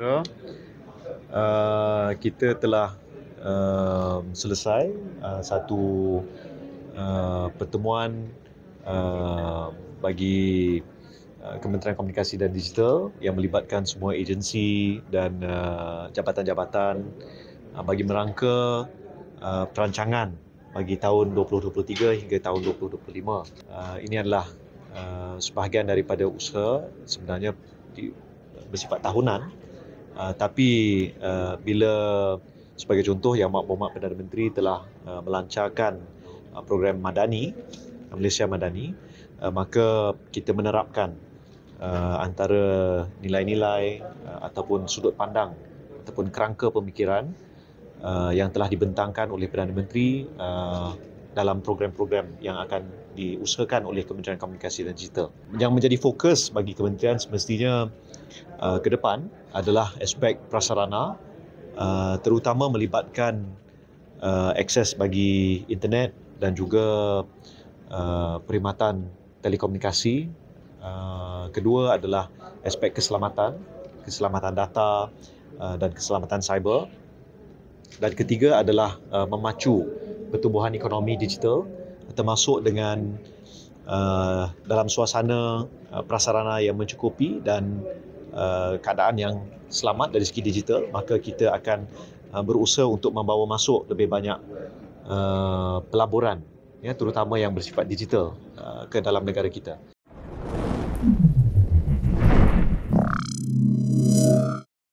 Astro uh, kita telah uh, selesai uh, satu uh, pertemuan uh, bagi uh, Kementerian Komunikasi dan Digital yang melibatkan semua agensi dan uh, jabatan-jabatan uh, bagi merangka uh, perancangan bagi tahun 2023 hingga tahun 2025. Uh, ini adalah uh, sebahagian daripada usaha sebenarnya di, bersifat tahunan Ah, tapi uh, bila sebagai contoh Yang Mak Bomak Perdana Menteri telah uh, melancarkan uh, program Madani Malaysia Madani uh, maka kita menerapkan uh, antara nilai-nilai uh, ataupun sudut pandang ataupun kerangka pemikiran uh, yang telah dibentangkan oleh Perdana Menteri uh, dalam program-program yang akan diusahakan oleh Kementerian Komunikasi dan Digital. Yang menjadi fokus bagi kementerian semestinya uh, ke depan adalah aspek prasarana uh, terutama melibatkan uh, akses bagi internet dan juga uh, perkhidmatan telekomunikasi. Uh, kedua adalah aspek keselamatan, keselamatan data uh, dan keselamatan cyber. Dan ketiga adalah uh, memacu pertumbuhan ekonomi digital termasuk dengan uh, dalam suasana uh, prasarana yang mencukupi dan uh, keadaan yang selamat dari segi digital maka kita akan uh, berusaha untuk membawa masuk lebih banyak uh, pelaburan ya terutama yang bersifat digital uh, ke dalam negara kita